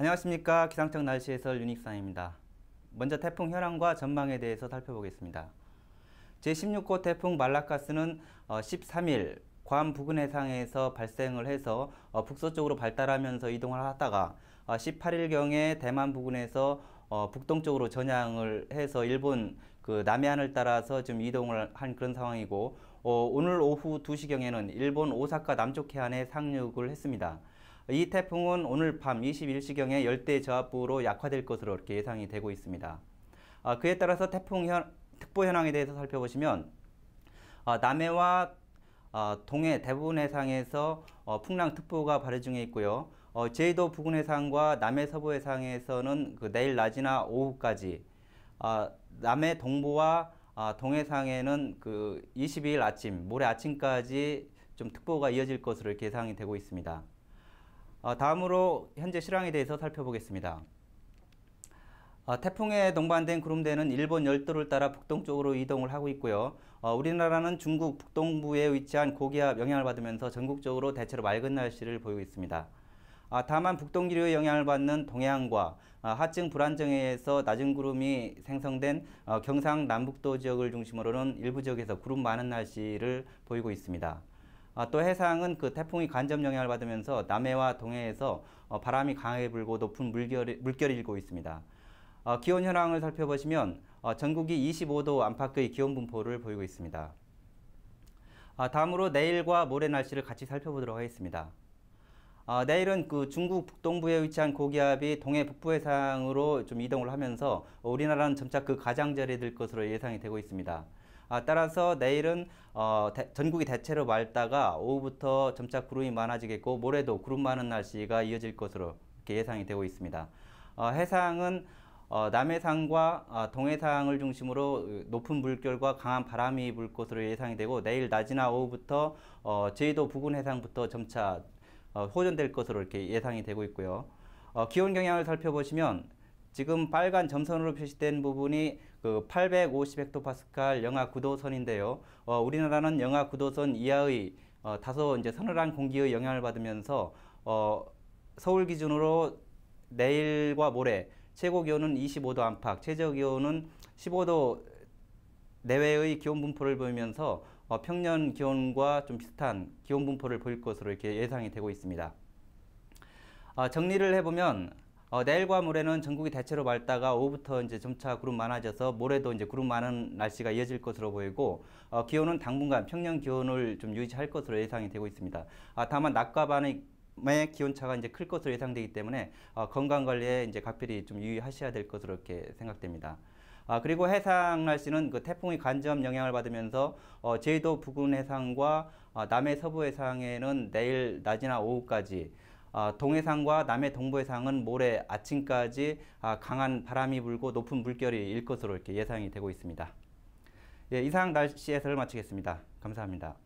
안녕하십니까 기상청 날씨 해설 유닉상입니다. 먼저 태풍 현황과 전망에 대해서 살펴보겠습니다. 제16호 태풍 말라카스는 13일 어, 괌 부근 해상에서 발생을 해서 어, 북서쪽으로 발달하면서 이동을 하다가 18일경에 어, 대만 부근에서 북동쪽으로 전향을 해서 일본 그 남해안을 따라서 좀 이동을 한 그런 상황이고 오늘 오후 2시경에는 일본 오사카 남쪽 해안에 상륙을 했습니다. 이 태풍은 오늘 밤 21시경에 열대 저압부로 약화될 것으로 이렇게 예상이 되고 있습니다. 아, 그에 따라서 태풍 현, 특보 현황에 대해서 살펴보시면 아, 남해와 아, 동해 대부분 해상에서 어, 풍랑특보가 발효 중에 있고요. 어, 제도 부근 해상과 남해 서부 해상에서는 그 내일 낮이나 오후까지 아, 남해 동부와 아, 동해상에는 그 22일 아침, 모레 아침까지 좀 특보가 이어질 것으로 예상이 되고 있습니다. 어, 다음으로 현재 실황에 대해서 살펴보겠습니다. 어, 태풍에 동반된 구름대는 일본 열도를 따라 북동쪽으로 이동을 하고 있고요. 어, 우리나라는 중국 북동부에 위치한 고기압 영향을 받으면서 전국적으로 대체로 맑은 날씨를 보이고 있습니다. 아, 다만 북동기류의 영향을 받는 동해안과 아, 하층 불안정에 의해서 낮은 구름이 생성된 경상 남북도 지역을 중심으로는 일부 지역에서 구름 많은 날씨를 보이고 있습니다. 아, 또 해상은 그 태풍이 간접 영향을 받으면서 남해와 동해에서 어, 바람이 강하게 불고 높은 물결이, 물결이 일고 있습니다. 어, 기온 현황을 살펴보시면 어, 전국이 25도 안팎의 기온 분포를 보이고 있습니다. 아, 다음으로 내일과 모레 날씨를 같이 살펴보도록 하겠습니다. 아, 내일은 그 중국 북동부에 위치한 고기압이 동해 북부 해상으로 좀 이동을 하면서 우리나라는 점차 그 가장자리에 들 것으로 예상이 되고 있습니다. 아, 따라서 내일은 어, 대, 전국이 대체로 맑다가 오후부터 점차 구름이 많아지겠고 모레도 구름 많은 날씨가 이어질 것으로 예상이 되고 있습니다. 어, 해상은 어, 남해상과 어, 동해상을 중심으로 높은 물결과 강한 바람이 불 것으로 예상이 되고 내일 낮이나 오후부터 어, 제도 부근 해상부터 점차 어, 호전될 것으로 이렇게 예상이 되고 있고요. 어, 기온 경향을 살펴보시면 지금 빨간 점선으로 표시된 부분이 그 850헥토파스칼 영하 9도선인데요. 어, 우리나라는 영하 9도선 이하의 어, 다소 이제 서늘한 공기의 영향을 받으면서 어, 서울 기준으로 내일과 모레 최고 기온은 25도 안팎, 최저 기온은 15도 내외의 기온 분포를 보이면서 어, 평년 기온과 좀 비슷한 기온 분포를 보일 것으로 이렇게 예상이 되고 있습니다. 어, 정리를 해보면 어, 내일과 모레는 전국이 대체로 맑다가 오후부터 이제 점차 구름 많아져서 모레도 이제 구름 많은 날씨가 이어질 것으로 보이고 어, 기온은 당분간 평년 기온을 좀 유지할 것으로 예상이 되고 있습니다. 아, 다만 낮과 밤의 기온차가 이제 클 것으로 예상되기 때문에 어, 건강 관리에 이제 각별히 좀 유의하셔야 될 것으로 이렇게 생각됩니다. 아, 그리고 해상 날씨는 그 태풍이 간접 영향을 받으면서 어, 제주도 부근 해상과 어, 남해 서부 해상에는 내일 낮이나 오후까지 아, 동해상과 남해 동부해상은 모레 아침까지 아, 강한 바람이 불고 높은 물결이 일 것으로 이렇게 예상이 되고 있습니다. 예, 이상 날씨 해설을 마치겠습니다. 감사합니다.